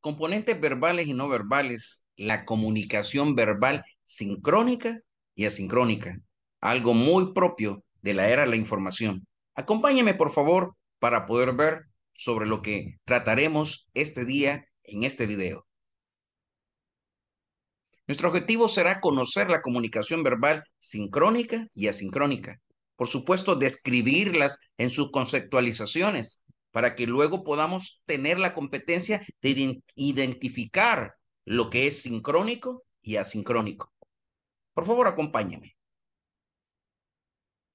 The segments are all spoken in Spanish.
componentes verbales y no verbales, la comunicación verbal sincrónica y asincrónica, algo muy propio de la era de la información. Acompáñeme, por favor, para poder ver sobre lo que trataremos este día en este video. Nuestro objetivo será conocer la comunicación verbal sincrónica y asincrónica. Por supuesto, describirlas en sus conceptualizaciones, para que luego podamos tener la competencia de identificar lo que es sincrónico y asincrónico. Por favor, acompáñame.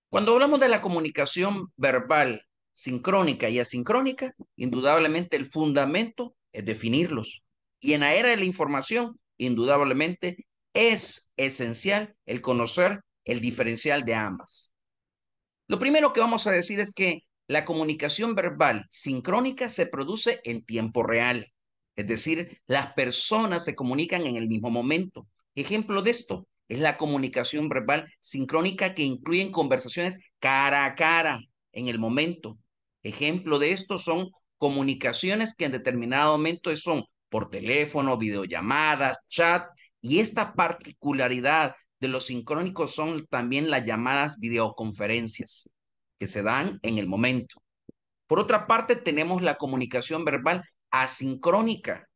Cuando hablamos de la comunicación verbal sincrónica y asincrónica, indudablemente el fundamento es definirlos. Y en la era de la información, indudablemente es esencial el conocer el diferencial de ambas. Lo primero que vamos a decir es que la comunicación verbal sincrónica se produce en tiempo real, es decir, las personas se comunican en el mismo momento. Ejemplo de esto es la comunicación verbal sincrónica que incluyen conversaciones cara a cara en el momento. Ejemplo de esto son comunicaciones que en determinado momento son por teléfono, videollamadas, chat, y esta particularidad de los sincrónicos son también las llamadas videoconferencias que se dan en el momento. Por otra parte, tenemos la comunicación verbal asincrónica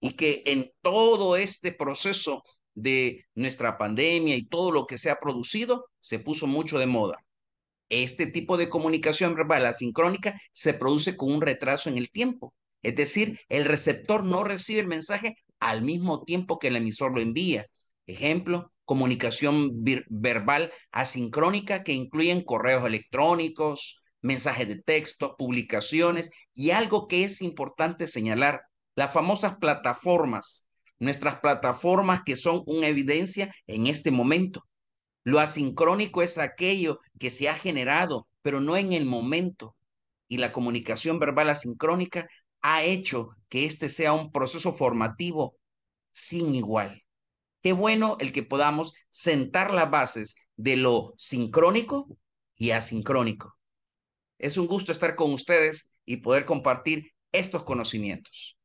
y que en todo este proceso de nuestra pandemia y todo lo que se ha producido, se puso mucho de moda. Este tipo de comunicación verbal asincrónica se produce con un retraso en el tiempo. Es decir, el receptor no recibe el mensaje al mismo tiempo que el emisor lo envía. Ejemplo, comunicación verbal asincrónica que incluyen correos electrónicos, mensajes de texto, publicaciones y algo que es importante señalar, las famosas plataformas, nuestras plataformas que son una evidencia en este momento. Lo asincrónico es aquello que se ha generado, pero no en el momento. Y la comunicación verbal asincrónica ha hecho que este sea un proceso formativo sin igual. Qué bueno el que podamos sentar las bases de lo sincrónico y asincrónico. Es un gusto estar con ustedes y poder compartir estos conocimientos.